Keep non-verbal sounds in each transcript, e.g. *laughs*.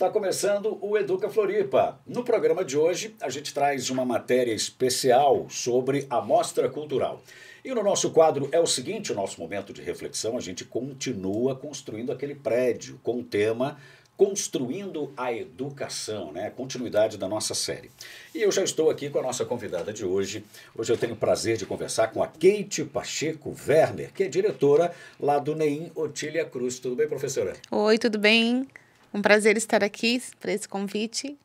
Está começando o Educa Floripa. No programa de hoje, a gente traz uma matéria especial sobre a Mostra Cultural. E no nosso quadro é o seguinte: o nosso momento de reflexão, a gente continua construindo aquele prédio com o tema Construindo a Educação, né? Continuidade da nossa série. E eu já estou aqui com a nossa convidada de hoje. Hoje eu tenho o prazer de conversar com a Kate Pacheco Werner, que é diretora lá do NEIM Otília Cruz. Tudo bem, professora? Oi, tudo bem. Um prazer estar aqui para esse convite.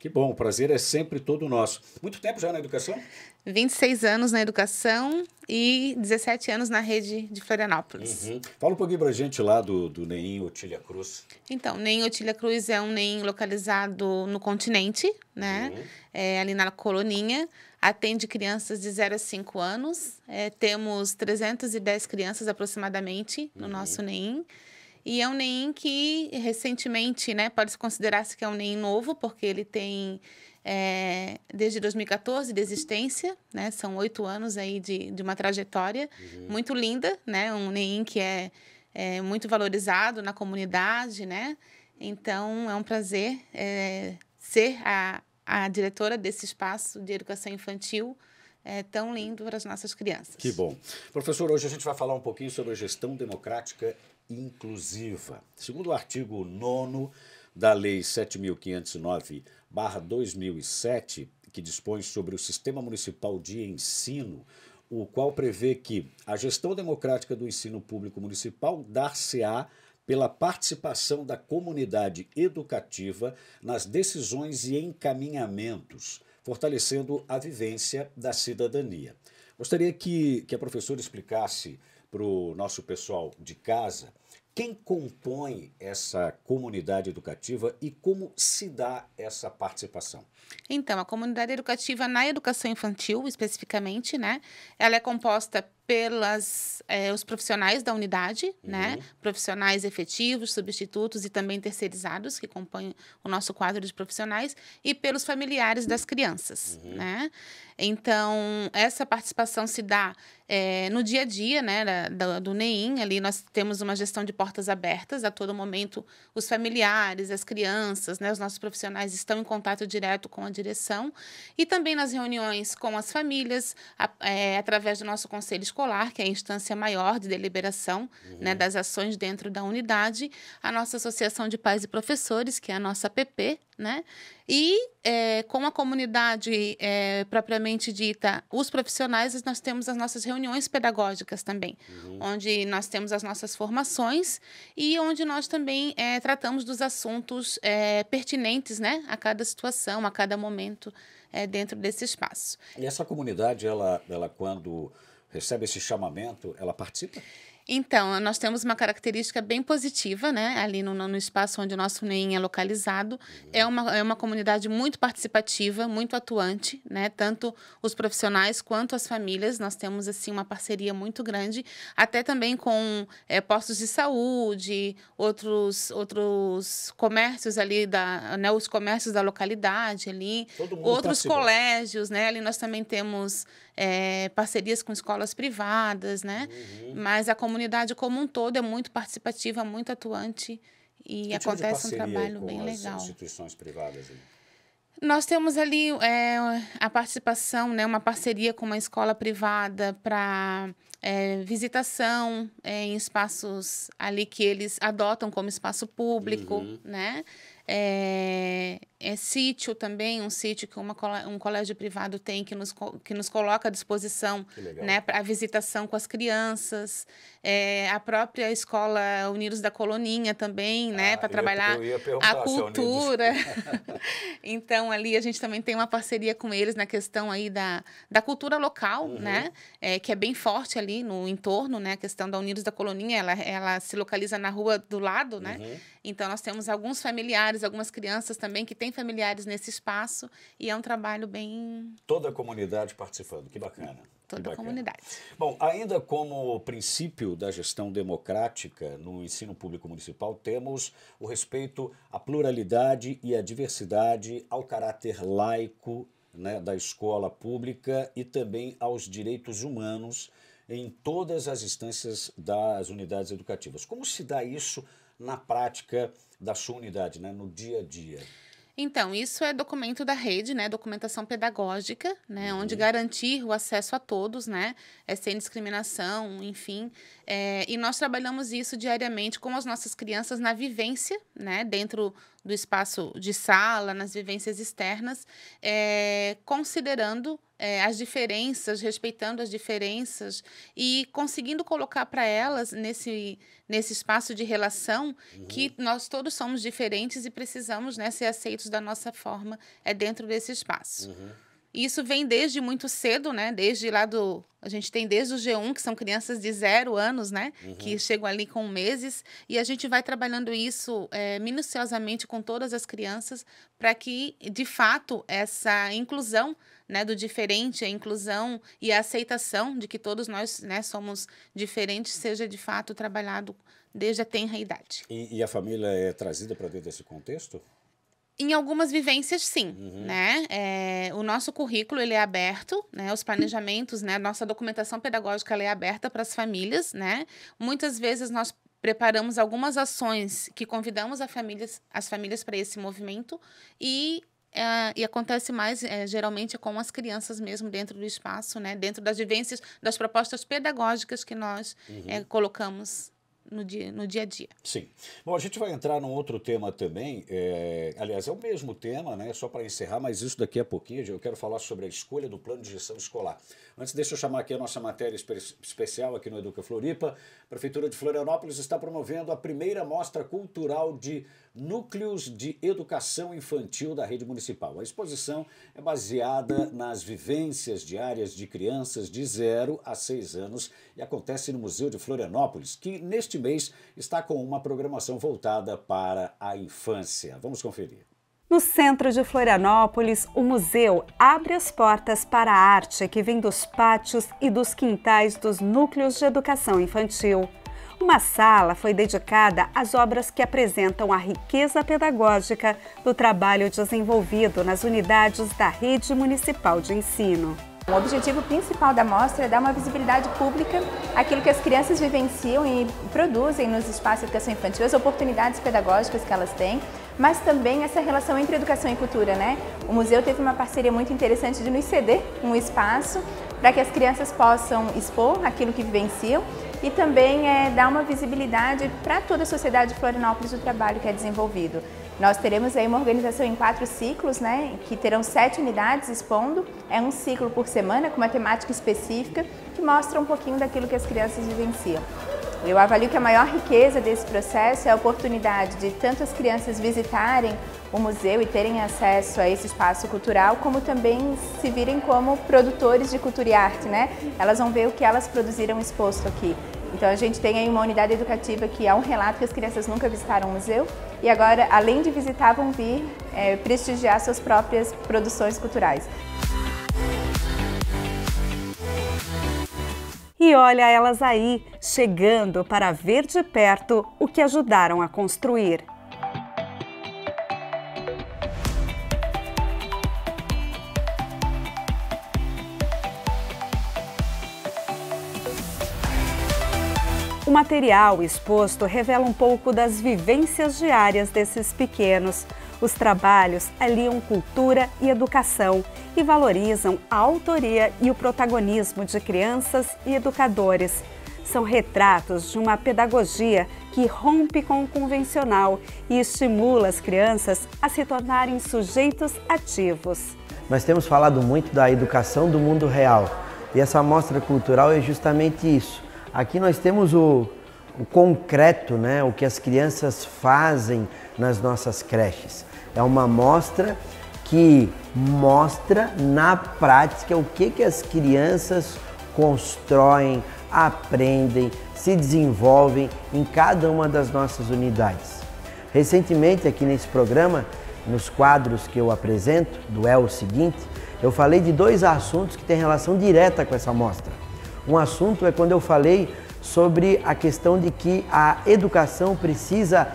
Que bom, o prazer é sempre todo nosso. Muito tempo já na educação? 26 anos na educação e 17 anos na rede de Florianópolis. Uhum. Fala um pouquinho para a gente lá do, do NEM Otília Cruz. Então, NEIM Otília Cruz é um NEIM localizado no continente, né? Uhum. É, ali na Coloninha. Atende crianças de 0 a 5 anos. É, temos 310 crianças aproximadamente no uhum. nosso NEIM. E é um NEIM que recentemente, né, pode considerar-se que é um NEIM novo, porque ele tem é, desde 2014 de existência, né? São oito anos aí de, de uma trajetória uhum. muito linda, né? Um NEIM que é, é, muito valorizado na comunidade, né? Então, é um prazer é, ser a, a diretora desse espaço de educação infantil, é tão lindo para as nossas crianças. Que bom. Professor, hoje a gente vai falar um pouquinho sobre a gestão democrática inclusiva. Segundo o artigo 9 da Lei 7.509-2007, que dispõe sobre o Sistema Municipal de Ensino, o qual prevê que a gestão democrática do ensino público municipal dar-se-á pela participação da comunidade educativa nas decisões e encaminhamentos, fortalecendo a vivência da cidadania. Gostaria que, que a professora explicasse para o nosso pessoal de casa quem compõe essa comunidade educativa e como se dá essa participação? Então, a comunidade educativa na educação infantil, especificamente, né? Ela é composta pelas eh, os profissionais da unidade, né? uhum. né? Profissionais efetivos, substitutos e também terceirizados que compõem o nosso quadro de profissionais e pelos familiares das crianças, uhum. né? Então essa participação se dá eh, no dia a dia, né? Da, do NEIM ali nós temos uma gestão de portas abertas a todo momento os familiares, as crianças, né? Os nossos profissionais estão em contato direto com a direção e também nas reuniões com as famílias a, eh, através do nosso conselho escolar que é a instância maior de deliberação né, uhum. né, das ações dentro da unidade, a nossa Associação de Pais e Professores, que é a nossa APP, né? E é, com a comunidade é, propriamente dita, os profissionais, nós temos as nossas reuniões pedagógicas também, uhum. onde nós temos as nossas formações e onde nós também é, tratamos dos assuntos é, pertinentes né, a cada situação, a cada momento é, dentro desse espaço. E essa comunidade, ela, ela quando recebe esse chamamento, ela participa? Então, nós temos uma característica bem positiva, né? Ali no, no espaço onde o nosso NEM é localizado. Uhum. É, uma, é uma comunidade muito participativa, muito atuante, né? Tanto os profissionais quanto as famílias. Nós temos, assim, uma parceria muito grande, até também com é, postos de saúde, outros, outros comércios ali, da, né? os comércios da localidade ali, outros participa. colégios, né? Ali nós também temos é, parcerias com escolas privadas, né? Uhum. Mas a comunidade como um todo é muito participativa, muito atuante e que acontece tipo um trabalho com bem as legal. Instituições privadas. Nós temos ali é, a participação, né, uma parceria com uma escola privada para é, visitação é, em espaços ali que eles adotam como espaço público, uhum. né? É, é, sítio também, um sítio que uma, um colégio privado tem que nos, que nos coloca à disposição né, para a visitação com as crianças. É, a própria escola Unidos da Coloninha também, né, ah, né, para trabalhar a é cultura. *laughs* *laughs* então, ali a gente também tem uma parceria com eles na questão aí da, da cultura local, uhum. né, é, que é bem forte ali no entorno, né, a questão da Unidos da Coloninha, ela, ela se localiza na rua do lado, né, uhum. então nós temos alguns familiares, algumas crianças também que têm familiares nesse espaço e é um trabalho bem. Toda a comunidade participando, que bacana. Toda que bacana. a comunidade. Bom, ainda como princípio da gestão democrática no ensino público municipal, temos o respeito à pluralidade e à diversidade, ao caráter laico né, da escola pública e também aos direitos humanos em todas as instâncias das unidades educativas. Como se dá isso na prática da sua unidade, né, no dia a dia? Então, isso é documento da rede, né? Documentação pedagógica, né? Uhum. Onde garantir o acesso a todos, né? É sem discriminação, enfim. É, e nós trabalhamos isso diariamente com as nossas crianças na vivência, né? Dentro do espaço de sala, nas vivências externas, é, considerando é, as diferenças, respeitando as diferenças e conseguindo colocar para elas nesse, nesse espaço de relação uhum. que nós todos somos diferentes e precisamos né, ser aceitos da nossa forma é dentro desse espaço. Uhum. E isso vem desde muito cedo, né? Desde lá do. A gente tem desde o G1, que são crianças de zero anos, né? Uhum. Que chegam ali com meses. E a gente vai trabalhando isso é, minuciosamente com todas as crianças, para que, de fato, essa inclusão né, do diferente, a inclusão e a aceitação de que todos nós né, somos diferentes seja, de fato, trabalhado desde a tenra idade. E, e a família é trazida para dentro desse contexto? Em algumas vivências, sim, uhum. né? É, o nosso currículo ele é aberto, né? Os planejamentos, né? Nossa documentação pedagógica ela é aberta para as famílias, né? Muitas vezes nós preparamos algumas ações que convidamos famílias, as famílias para esse movimento e é, e acontece mais é, geralmente com as crianças mesmo dentro do espaço, né? Dentro das vivências, das propostas pedagógicas que nós uhum. É, colocamos no dia, no dia a dia. Sim. Bom, a gente vai entrar num outro tema também, é, aliás, é o mesmo tema, né? Só para encerrar, mas isso daqui a pouquinho eu quero falar sobre a escolha do plano de gestão escolar. Antes, deixa eu chamar aqui a nossa matéria especial aqui no Educa Floripa. A Prefeitura de Florianópolis está promovendo a primeira mostra cultural de Núcleos de Educação Infantil da Rede Municipal. A exposição é baseada nas vivências diárias de crianças de 0 a 6 anos e acontece no Museu de Florianópolis, que neste mês está com uma programação voltada para a infância. Vamos conferir. No centro de Florianópolis, o museu abre as portas para a arte que vem dos pátios e dos quintais dos núcleos de educação infantil. Uma sala foi dedicada às obras que apresentam a riqueza pedagógica do trabalho desenvolvido nas unidades da rede municipal de ensino. O objetivo principal da mostra é dar uma visibilidade pública àquilo que as crianças vivenciam e produzem nos espaços de educação infantil, as oportunidades pedagógicas que elas têm, mas também essa relação entre educação e cultura, né? O museu teve uma parceria muito interessante de nos ceder um espaço para que as crianças possam expor aquilo que vivenciam e também é, dar uma visibilidade para toda a sociedade de Florianópolis do trabalho que é desenvolvido. Nós teremos aí uma organização em quatro ciclos, né, que terão sete unidades expondo. É um ciclo por semana com uma temática específica que mostra um pouquinho daquilo que as crianças vivenciam. Eu avalio que a maior riqueza desse processo é a oportunidade de tanto as crianças visitarem o museu e terem acesso a esse espaço cultural, como também se virem como produtores de cultura e arte, né? Elas vão ver o que elas produziram exposto aqui. Então a gente tem aí uma unidade educativa que é um relato que as crianças nunca visitaram o museu e agora, além de visitar, vão vir é, prestigiar suas próprias produções culturais. E olha elas aí, chegando para ver de perto o que ajudaram a construir. material exposto revela um pouco das vivências diárias desses pequenos. Os trabalhos aliam cultura e educação e valorizam a autoria e o protagonismo de crianças e educadores. São retratos de uma pedagogia que rompe com o convencional e estimula as crianças a se tornarem sujeitos ativos. Nós temos falado muito da educação do mundo real e essa mostra cultural é justamente isso Aqui nós temos o, o concreto, né, o que as crianças fazem nas nossas creches. É uma mostra que mostra na prática o que, que as crianças constroem, aprendem, se desenvolvem em cada uma das nossas unidades. Recentemente, aqui nesse programa, nos quadros que eu apresento, do É o Seguinte, eu falei de dois assuntos que têm relação direta com essa mostra um assunto é quando eu falei sobre a questão de que a educação precisa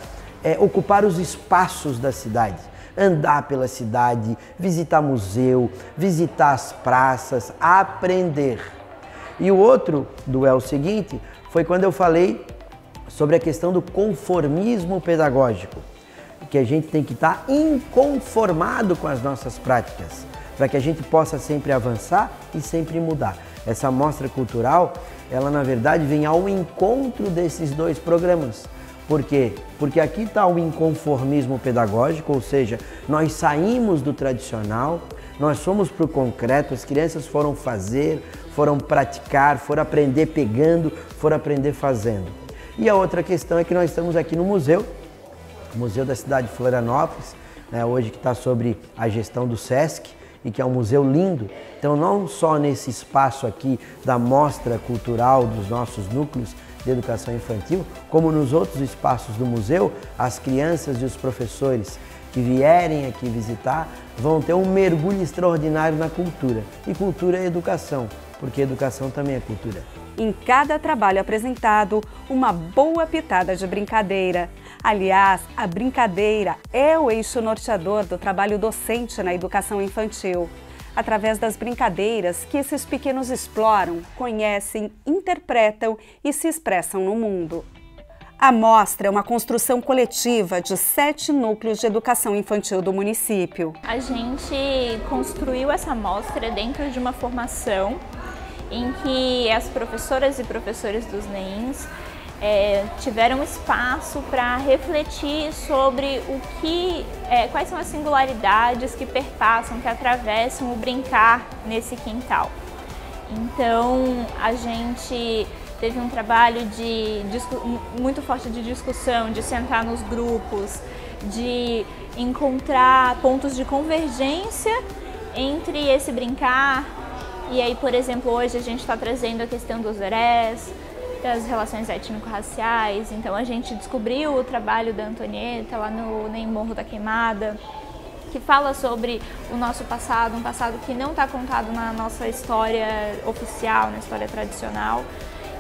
é, ocupar os espaços da cidade. Andar pela cidade, visitar museu, visitar as praças, aprender. E o outro duelo é seguinte foi quando eu falei sobre a questão do conformismo pedagógico, que a gente tem que estar inconformado com as nossas práticas, para que a gente possa sempre avançar e sempre mudar. Essa mostra cultural, ela na verdade vem ao encontro desses dois programas. Por quê? Porque aqui está o inconformismo pedagógico, ou seja, nós saímos do tradicional, nós somos para o concreto, as crianças foram fazer, foram praticar, foram aprender pegando, foram aprender fazendo. E a outra questão é que nós estamos aqui no museu, Museu da Cidade de Florianópolis, né, hoje que está sobre a gestão do SESC, e que é um museu lindo. Então, não só nesse espaço aqui da mostra cultural dos nossos núcleos de educação infantil, como nos outros espaços do museu, as crianças e os professores que vierem aqui visitar vão ter um mergulho extraordinário na cultura. E cultura é educação, porque educação também é cultura. Em cada trabalho apresentado, uma boa pitada de brincadeira. Aliás, a brincadeira é o eixo norteador do trabalho docente na educação infantil. Através das brincadeiras que esses pequenos exploram, conhecem, interpretam e se expressam no mundo. A mostra é uma construção coletiva de sete núcleos de educação infantil do município. A gente construiu essa mostra dentro de uma formação em que as professoras e professores dos NEINs é, tiveram espaço para refletir sobre o que, é, quais são as singularidades que perpassam, que atravessam o brincar nesse quintal. Então a gente teve um trabalho de, muito forte de discussão, de sentar nos grupos, de encontrar pontos de convergência entre esse brincar e aí, por exemplo, hoje a gente está trazendo a questão dos orés, das relações étnico-raciais. Então a gente descobriu o trabalho da Antonieta lá no Nem Morro da Queimada, que fala sobre o nosso passado, um passado que não está contado na nossa história oficial, na história tradicional.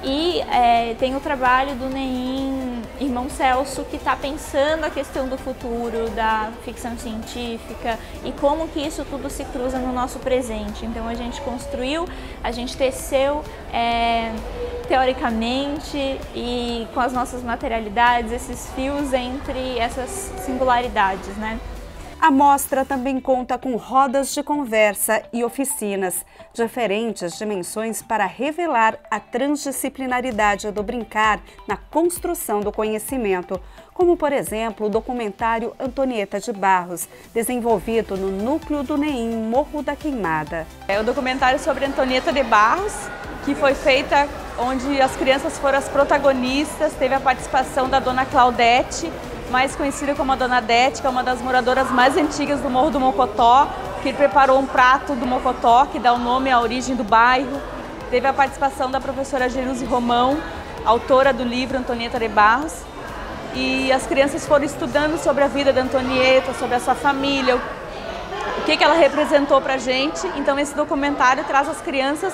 E é, tem o trabalho do Neim Irmão Celso, que está pensando a questão do futuro, da ficção científica e como que isso tudo se cruza no nosso presente. Então a gente construiu, a gente teceu é, teoricamente e com as nossas materialidades, esses fios entre essas singularidades, né? A mostra também conta com rodas de conversa e oficinas, diferentes dimensões para revelar a transdisciplinaridade do brincar na construção do conhecimento, como, por exemplo, o documentário Antonieta de Barros, desenvolvido no núcleo do NEIM Morro da Queimada. É o documentário sobre Antonieta de Barros, que foi feita onde as crianças foram as protagonistas, teve a participação da dona Claudete, mais conhecida como a Dona Dete, que é uma das moradoras mais antigas do Morro do Mocotó, que preparou um prato do Mocotó, que dá o nome à origem do bairro. Teve a participação da professora Jeruse Romão, autora do livro Antonieta de Barros. E as crianças foram estudando sobre a vida da Antonieta, sobre a sua família, o que ela representou para a gente. Então esse documentário traz as crianças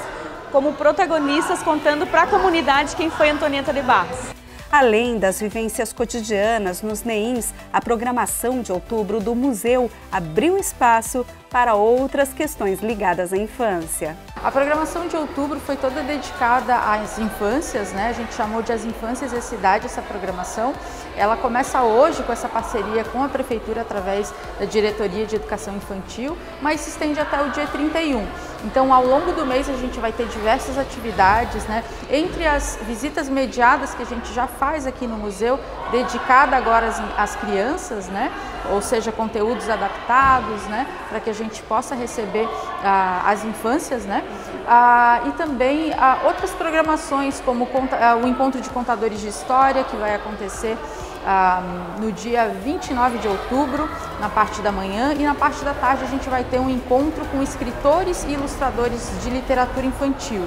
como protagonistas, contando para a comunidade quem foi Antonieta de Barros. Além das vivências cotidianas nos Neins, a programação de outubro do museu abriu espaço para outras questões ligadas à infância. A programação de outubro foi toda dedicada às infâncias, né? A gente chamou de As Infâncias e a Cidade essa programação. Ela começa hoje com essa parceria com a Prefeitura através da Diretoria de Educação Infantil, mas se estende até o dia 31. Então, ao longo do mês, a gente vai ter diversas atividades, né? Entre as visitas mediadas que a gente já faz aqui no museu, dedicada agora às, às crianças, né? ou seja, conteúdos adaptados, né, para que a gente possa receber ah, as infâncias, né, ah, e também ah, outras programações como o ah, encontro de contadores de história que vai acontecer ah, no dia 29 de outubro, na parte da manhã, e na parte da tarde a gente vai ter um encontro com escritores e ilustradores de literatura infantil.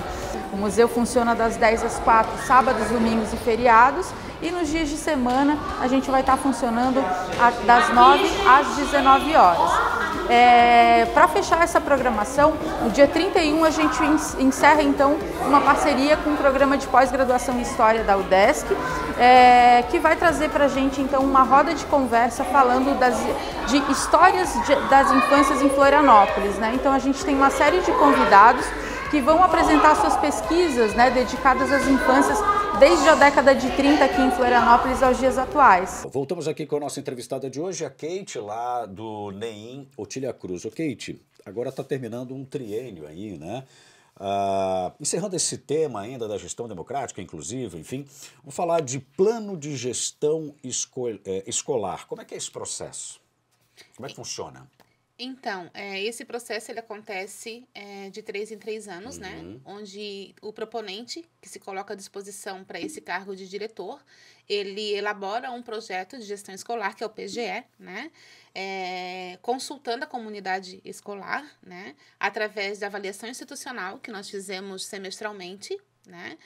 O museu funciona das 10 às 4, sábados, domingos e feriados, e nos dias de semana a gente vai estar funcionando das 9 às 19 horas. É, para fechar essa programação, no dia 31 a gente encerra então uma parceria com o programa de pós-graduação em História da UDESC, é, que vai trazer para a gente então uma roda de conversa falando das, de histórias de, das infâncias em Florianópolis. Né? Então a gente tem uma série de convidados que vão apresentar suas pesquisas né, dedicadas às infâncias desde a década de 30 aqui em Florianópolis aos dias atuais. Voltamos aqui com a nossa entrevistada de hoje, a Kate, lá do NEIM Otília Cruz. Ô, Kate, agora está terminando um triênio aí, né? Uh, encerrando esse tema ainda da gestão democrática, inclusive, enfim, vamos falar de plano de gestão esco eh, escolar. Como é que é esse processo? Como é que funciona? Então, é, esse processo ele acontece é, de três em três anos, né? uhum. né? Onde o proponente que se coloca à disposição para esse cargo de diretor, ele elabora um projeto de gestão escolar, que é o PGE, né? É, consultando a comunidade escolar, né? Através da avaliação institucional que nós fizemos semestralmente, né?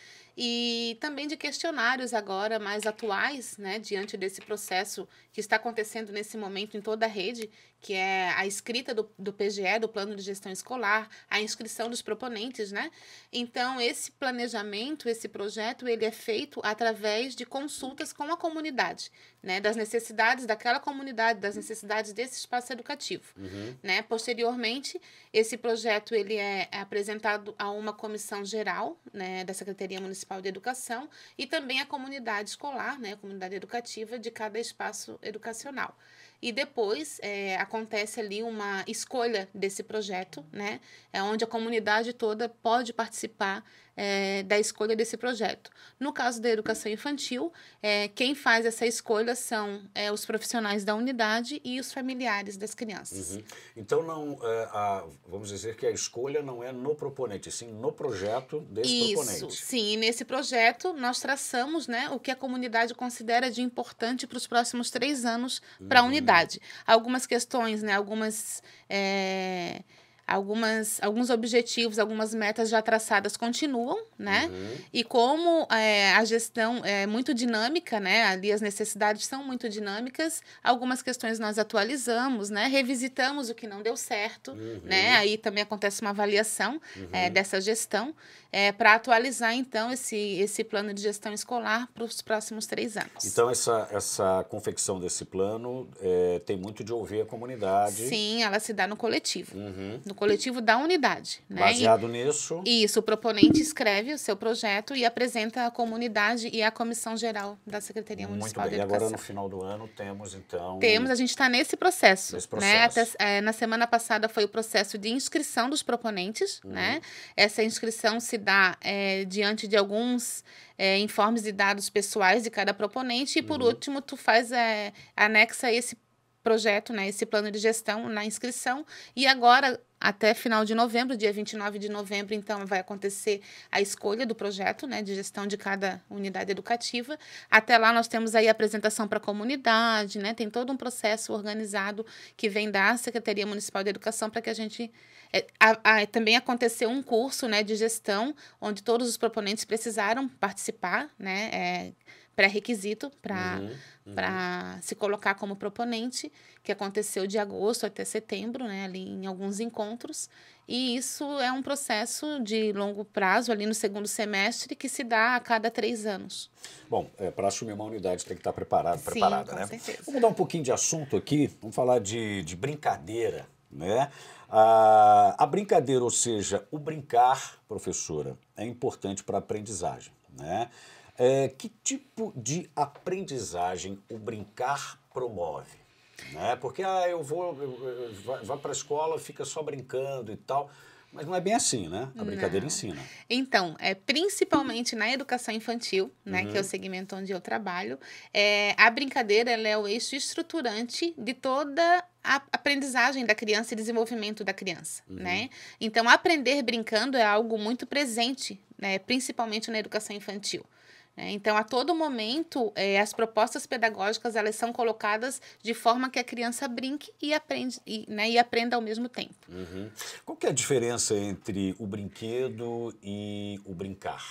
e também de questionários agora mais atuais, né, diante desse processo que está acontecendo nesse momento em toda a rede, que é a escrita do, do PGE, do Plano de Gestão Escolar, a inscrição dos proponentes, né? Então, esse planejamento, esse projeto, ele é feito através de consultas com a comunidade, né? Das necessidades daquela comunidade, das necessidades desse espaço educativo, uhum. né? Posteriormente, esse projeto, ele é apresentado a uma comissão geral, né, da Secretaria Municipal Municipal de Educação e também a comunidade escolar, né, a comunidade educativa de cada espaço educacional. E depois é, acontece ali uma escolha desse projeto, né, é onde a comunidade toda pode participar é, da escolha desse projeto. No caso da educação infantil, é, quem faz essa escolha são é, os profissionais da unidade e os familiares das crianças. Uhum. Então, não, é, a, vamos dizer que a escolha não é no proponente, sim no projeto desse Isso, proponente. Isso, sim. E nesse projeto, nós traçamos né, o que a comunidade considera de importante para os próximos três anos para a uhum. unidade. Algumas questões, né, algumas é, algumas, alguns objetivos, algumas metas já traçadas continuam, né? Uhum. E como é, a gestão é muito dinâmica, né? Ali as necessidades são muito dinâmicas, algumas questões nós atualizamos, né? Revisitamos o que não deu certo, uhum. né? Aí também acontece uma avaliação é, uhum. é, dessa gestão é, para atualizar, então, esse, esse plano de gestão escolar para os próximos três anos. Então, essa, essa confecção desse plano é, tem muito de ouvir a comunidade. Sim, ela se dá no coletivo. Uhum. No coletivo da unidade. Né? Baseado e, nisso. Isso, o proponente escreve o seu projeto e apresenta à comunidade e à comissão geral da Secretaria Muito Municipal bem. de Educação. E agora no final do ano temos então. Temos, a gente está nesse processo. Nesse processo. Né? Até, é, na semana passada foi o processo de inscrição dos proponentes, uhum. né? Essa inscrição se dá é, diante de alguns é, informes e dados pessoais de cada proponente e por uhum. último tu faz anexa esse projeto, né, esse plano de gestão na inscrição. E agora, até final de novembro, dia 29 de novembro, então, vai acontecer a escolha do projeto né, de gestão de cada unidade educativa. Até lá, nós temos aí a apresentação para a comunidade, né, tem todo um processo organizado que vem da Secretaria Municipal de Educação para que a gente. É, a, a, também aconteceu um curso né, de gestão, onde todos os proponentes precisaram participar, né? É, pré-requisito para uhum, uhum. se colocar como proponente, que aconteceu de agosto até setembro, né, ali em alguns encontros. E isso é um processo de longo prazo, ali no segundo semestre, que se dá a cada três anos. Bom, é, para assumir uma unidade tem que estar tá preparado, Sim, preparada, com né? Certeza. Vamos mudar um pouquinho de assunto aqui, vamos falar de, de brincadeira, né? A, a brincadeira, ou seja, o brincar, professora, é importante para a aprendizagem, né? É, que tipo de aprendizagem o brincar promove? Né? Porque ah, eu vou, vai para a escola, fica só brincando e tal. Mas não é bem assim, né? A brincadeira não. ensina. Então, é, principalmente na educação infantil, né, uhum. que é o uhum. segmento onde eu trabalho, é, a brincadeira é o eixo estruturante de toda a aprendizagem da criança e desenvolvimento da criança, uhum. né? Então, aprender brincando é algo muito presente, né, principalmente na educação infantil. Né? Então, a todo momento, é, as propostas pedagógicas elas são colocadas de forma que a criança brinque e, aprende, e, né, e aprenda ao mesmo tempo. Uhum. Qual que é a diferença entre o brinquedo e o brincar?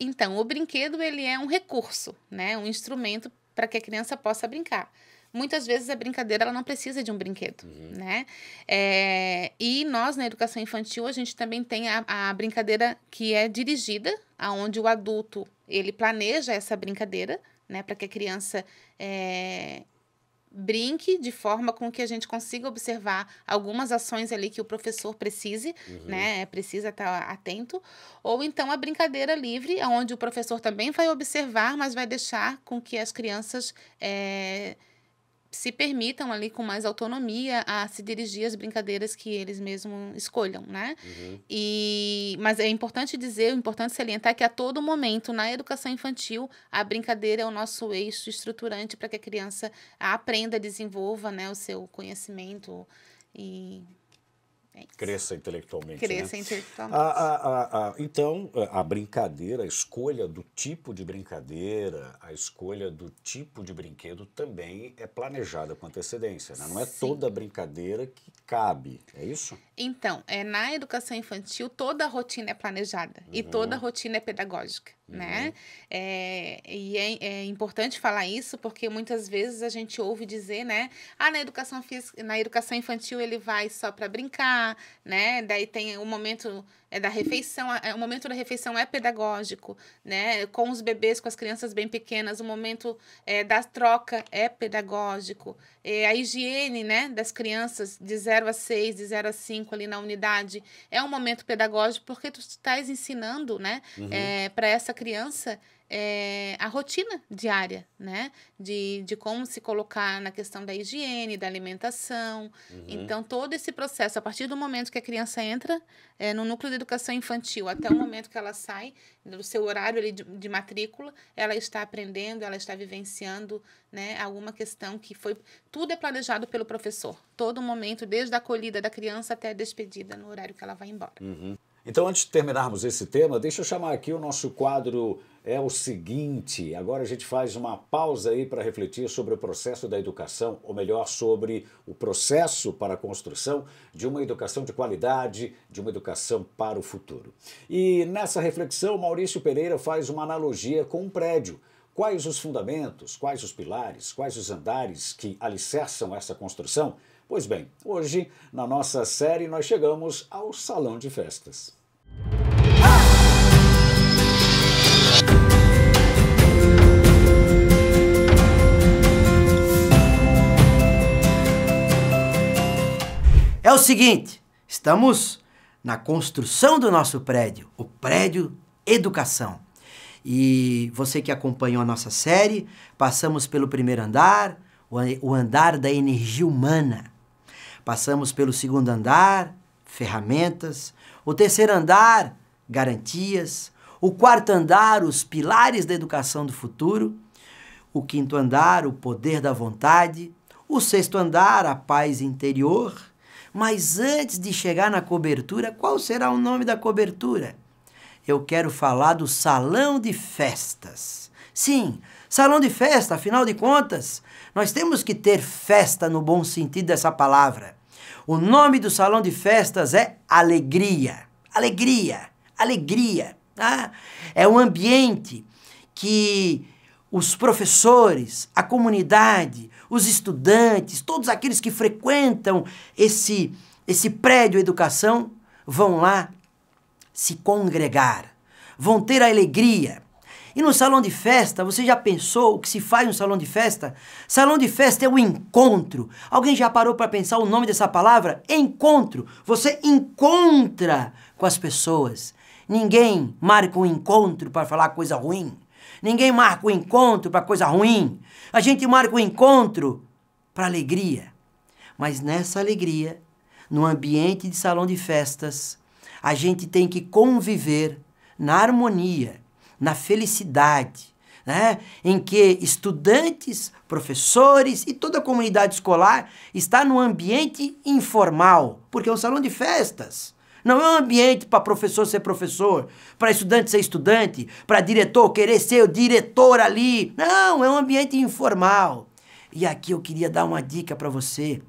Então, o brinquedo ele é um recurso, né, um instrumento para que a criança possa brincar muitas vezes a brincadeira ela não precisa de um brinquedo, uhum. né? É, e nós na educação infantil a gente também tem a, a brincadeira que é dirigida, aonde o adulto ele planeja essa brincadeira, né, para que a criança é, brinque de forma com que a gente consiga observar algumas ações ali que o professor precise, né, uhum. né? Precisa estar tá atento. Ou então a brincadeira livre, onde o professor também vai observar, mas vai deixar com que as crianças é, se permitam ali com mais autonomia a se dirigir às brincadeiras que eles mesmos escolham, né? Uhum. E mas é importante dizer, é importante salientar é que a todo momento na educação infantil a brincadeira é o nosso eixo estruturante para que a criança aprenda, desenvolva, né, o seu conhecimento e é Cresça intelectualmente. Né? Cresça né? intelectualmente. A, a, a, então, a brincadeira, a escolha do tipo de brincadeira, a escolha do tipo de brinquedo também é planejada com antecedência, né? não é Sim. toda brincadeira que cabe, é isso? Então, é, na educação infantil, toda rotina é planejada uhum. e toda uhum. rotina é pedagógica. Uhum. Né? É, e é, é, importante falar isso porque muitas vezes a gente ouve dizer, né? Ah, na educação física, na educação infantil ele vai só para brincar, né? Daí tem o um momento é da refeição, é, é, o momento da refeição é pedagógico, né? Com os bebês, com as crianças bem pequenas, o momento é, da troca é pedagógico. É, a higiene, né, das crianças de 0 a 6, de 0 a 5 ali na unidade, é um momento pedagógico porque tu estás ensinando, né, uhum. é, para essa criança é, a rotina diária, né? De, de como se colocar na questão da higiene, da alimentação. Uhum. Então, todo esse processo, a partir do momento que a criança entra é, no núcleo de educação infantil até o momento que ela sai do seu horário ali de, de matrícula, ela está aprendendo, ela está vivenciando né, alguma questão que foi. Tudo é planejado pelo professor. Todo momento, desde a acolhida da criança até a despedida, no horário que ela vai embora. Uhum. Então, antes de terminarmos esse tema, deixa eu chamar aqui o nosso quadro é o seguinte, agora a gente faz uma pausa aí para refletir sobre o processo da educação, ou melhor, sobre o processo para a construção de uma educação de qualidade, de uma educação para o futuro. E nessa reflexão, Maurício Pereira faz uma analogia com um prédio. Quais os fundamentos, quais os pilares, quais os andares que alicerçam essa construção? Pois bem, hoje, na nossa série, nós chegamos ao salão de festas. É o seguinte, estamos na construção do nosso prédio, o prédio Educação. E você que acompanhou a nossa série, passamos pelo primeiro andar, o andar da energia humana. Passamos pelo segundo andar, ferramentas. O terceiro andar, garantias. O quarto andar, os pilares da educação do futuro. O quinto andar, o poder da vontade. O sexto andar, a paz interior. Mas antes de chegar na cobertura, qual será o nome da cobertura? Eu quero falar do salão de festas. Sim, salão de festa, afinal de contas, nós temos que ter festa no bom sentido dessa palavra. O nome do salão de festas é alegria. Alegria, alegria. Tá? É um ambiente que os professores, a comunidade, os estudantes, todos aqueles que frequentam esse, esse prédio educação vão lá se congregar, vão ter a alegria, e no salão de festa, você já pensou o que se faz no salão de festa? Salão de festa é o encontro. Alguém já parou para pensar o nome dessa palavra? Encontro. Você encontra com as pessoas. Ninguém marca um encontro para falar coisa ruim. Ninguém marca um encontro para coisa ruim. A gente marca um encontro para alegria. Mas nessa alegria, no ambiente de salão de festas, a gente tem que conviver na harmonia na felicidade, né? em que estudantes, professores e toda a comunidade escolar está num ambiente informal, porque é um salão de festas. Não é um ambiente para professor ser professor, para estudante ser estudante, para diretor querer ser o diretor ali. Não, é um ambiente informal. E aqui eu queria dar uma dica para você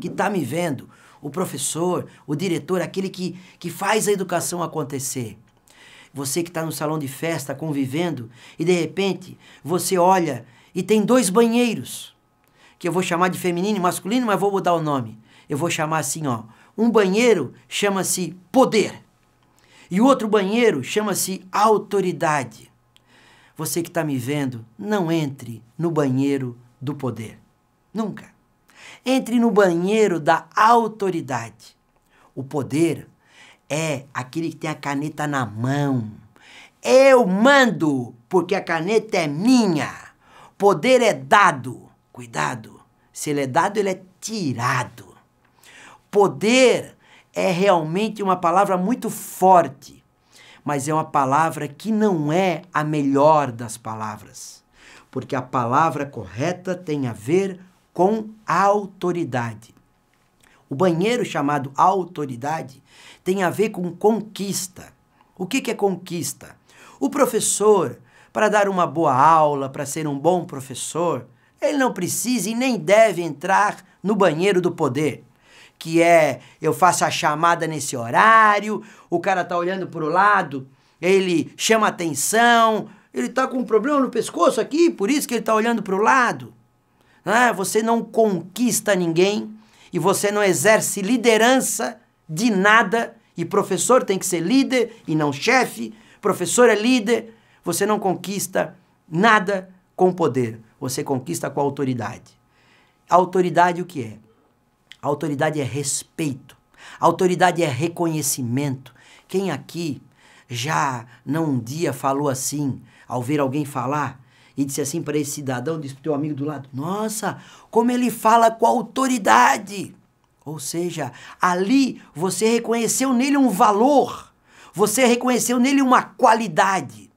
que está me vendo, o professor, o diretor, aquele que, que faz a educação acontecer. Você que está no salão de festa convivendo e de repente você olha e tem dois banheiros, que eu vou chamar de feminino e masculino, mas vou mudar o nome. Eu vou chamar assim, ó. Um banheiro chama-se poder e o outro banheiro chama-se autoridade. Você que está me vendo, não entre no banheiro do poder. Nunca. Entre no banheiro da autoridade. O poder é aquele que tem a caneta na mão. Eu mando, porque a caneta é minha. Poder é dado. Cuidado. Se ele é dado, ele é tirado. Poder é realmente uma palavra muito forte, mas é uma palavra que não é a melhor das palavras, porque a palavra correta tem a ver com a autoridade. O banheiro chamado autoridade tem a ver com conquista. O que, que é conquista? O professor, para dar uma boa aula, para ser um bom professor, ele não precisa e nem deve entrar no banheiro do poder que é eu faço a chamada nesse horário, o cara tá olhando para o lado, ele chama atenção, ele tá com um problema no pescoço aqui, por isso que ele tá olhando para o lado. Ah, você não conquista ninguém, e você não exerce liderança de nada, e professor tem que ser líder e não chefe, professor é líder, você não conquista nada com poder, você conquista com autoridade. Autoridade o que é? Autoridade é respeito. Autoridade é reconhecimento. Quem aqui já não um dia falou assim, ao ver alguém falar, e disse assim para esse cidadão, disse para o teu amigo do lado: Nossa, como ele fala com autoridade! Ou seja, ali você reconheceu nele um valor, você reconheceu nele uma qualidade.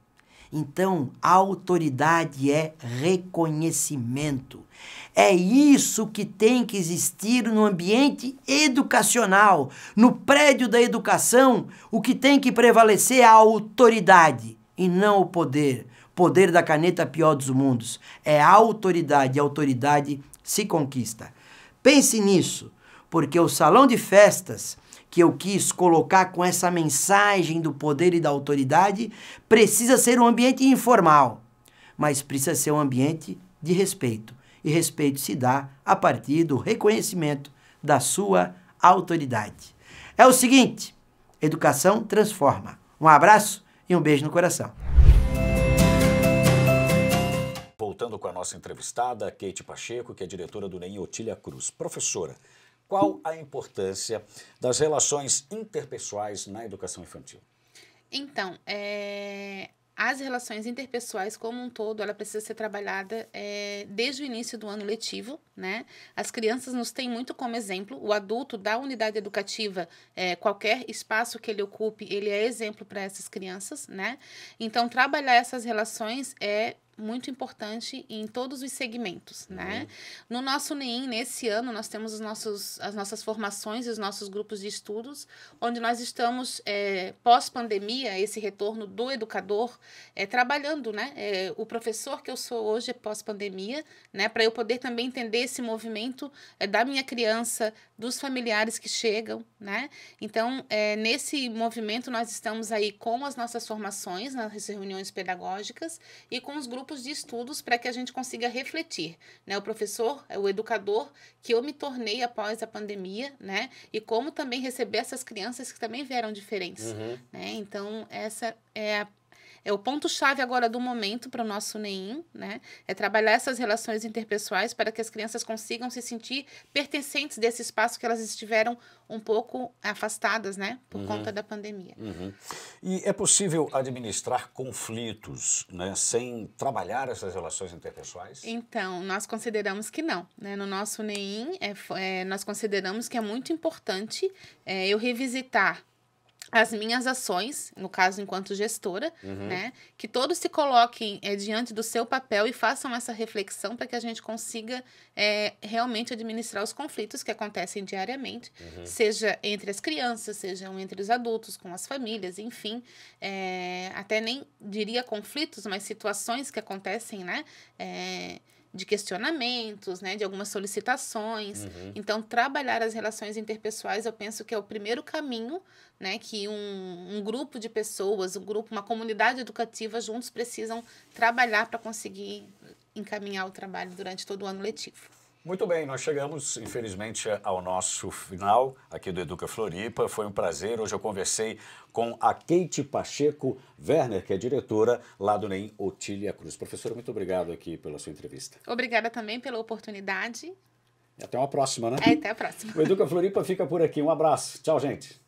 Então, autoridade é reconhecimento. É isso que tem que existir no ambiente educacional, no prédio da educação. O que tem que prevalecer é a autoridade e não o poder. Poder da caneta pior dos mundos. É autoridade, autoridade se conquista. Pense nisso, porque o salão de festas que eu quis colocar com essa mensagem do poder e da autoridade precisa ser um ambiente informal, mas precisa ser um ambiente de respeito. E respeito se dá a partir do reconhecimento da sua autoridade. É o seguinte: educação transforma. Um abraço e um beijo no coração. Contando com a nossa entrevistada, Kate Pacheco, que é diretora do NEM Otília Cruz. Professora, qual a importância das relações interpessoais na educação infantil? Então, é, as relações interpessoais como um todo, ela precisa ser trabalhada é, desde o início do ano letivo, né? As crianças nos têm muito como exemplo. O adulto da unidade educativa, é, qualquer espaço que ele ocupe, ele é exemplo para essas crianças, né? Então, trabalhar essas relações é muito importante em todos os segmentos, né? uhum. né? No nosso nem nesse ano, nós temos os nossos, as nossas formações e os nossos grupos de estudos, onde nós estamos, é, pós-pandemia, esse retorno do educador, é, trabalhando, né? É, o professor que eu sou hoje é pós-pandemia, né? Para eu poder também entender esse movimento é, da minha criança, dos familiares que chegam, né? Então, é, nesse movimento, nós estamos aí com as nossas formações, nas reuniões pedagógicas e com os grupos campos de estudos para que a gente consiga refletir, né? O professor, o educador que eu me tornei após a pandemia, né? E como também receber essas crianças que também vieram diferentes, uhum. né? Então, essa é a é o ponto-chave agora do momento para o nosso NEIM, né? É trabalhar essas relações interpessoais para que as crianças consigam se sentir pertencentes desse espaço que elas estiveram um pouco afastadas, né? Por uhum. conta da pandemia. Uhum. E é possível administrar conflitos, né? Sem trabalhar essas relações interpessoais? Então, nós consideramos que não. Né? No nosso NEIM, é, é, nós consideramos que é muito importante é, eu revisitar as minhas ações, no caso enquanto gestora, uhum. né, que todos se coloquem é, diante do seu papel e façam essa reflexão para que a gente consiga é, realmente administrar os conflitos que acontecem diariamente, uhum. seja entre as crianças, sejam entre os adultos, com as famílias, enfim, é, até nem diria conflitos, mas situações que acontecem, né, de questionamentos, né, de algumas solicitações. Uhum. Então, trabalhar as relações interpessoais, eu penso que é o primeiro caminho, né, que um, um grupo de pessoas, um grupo, uma comunidade educativa juntos precisam trabalhar para conseguir encaminhar o trabalho durante todo o ano letivo. Muito bem, nós chegamos, infelizmente, ao nosso final aqui do Educa Floripa. Foi um prazer. Hoje eu conversei com a Kate Pacheco Werner, que é diretora lá do NEM Otília Cruz. Professora, muito obrigado aqui pela sua entrevista. Obrigada também pela oportunidade. Até uma próxima, né? É, até a próxima. O Educa Floripa fica por aqui. Um abraço. Tchau, gente.